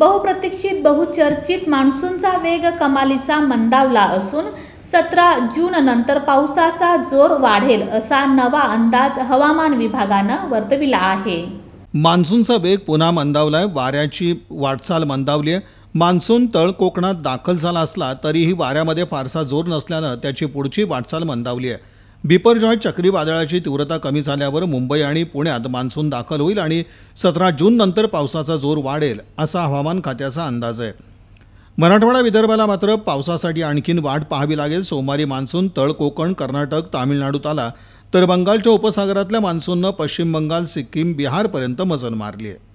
बहुप्रतीक्षित बहुचर्चित मान्सूनचा वेग कमालीचा मंदावला असून सतरा जून नंतर पावसाचा जोर वाढेल असा नवा अंदाज हवामान विभागानं वर्तविला आहे मान्सूनचा वेग पुन्हा मंदावलाय वाऱ्याची वाटचाल मंदावली आहे मान्सून तळ कोकणात दाखल झाला असला तरीही वाऱ्यामध्ये फारसा जोर नसल्यानं त्याची पुढची वाटचाल मंदावली आहे बिपरजॉय चक्रीवादळाची तीव्रता कमी झाल्यावर मुंबई आणि पुण्यात मान्सून दाखल होईल आणि सतरा जून नंतर पावसाचा जोर वाढेल असा हवामान खात्याचा अंदाज आहे मराठवाडा विदर्भाला मात्र पावसासाठी आणखीन वाट पाहावी लागेल सोमवारी मान्सून तळ कोकण कर्नाटक तामिळनाडूत आला तर बंगालच्या उपसागरातल्या मान्सूननं पश्चिम बंगाल सिक्कीम बिहारपर्यंत मजल मारली आहे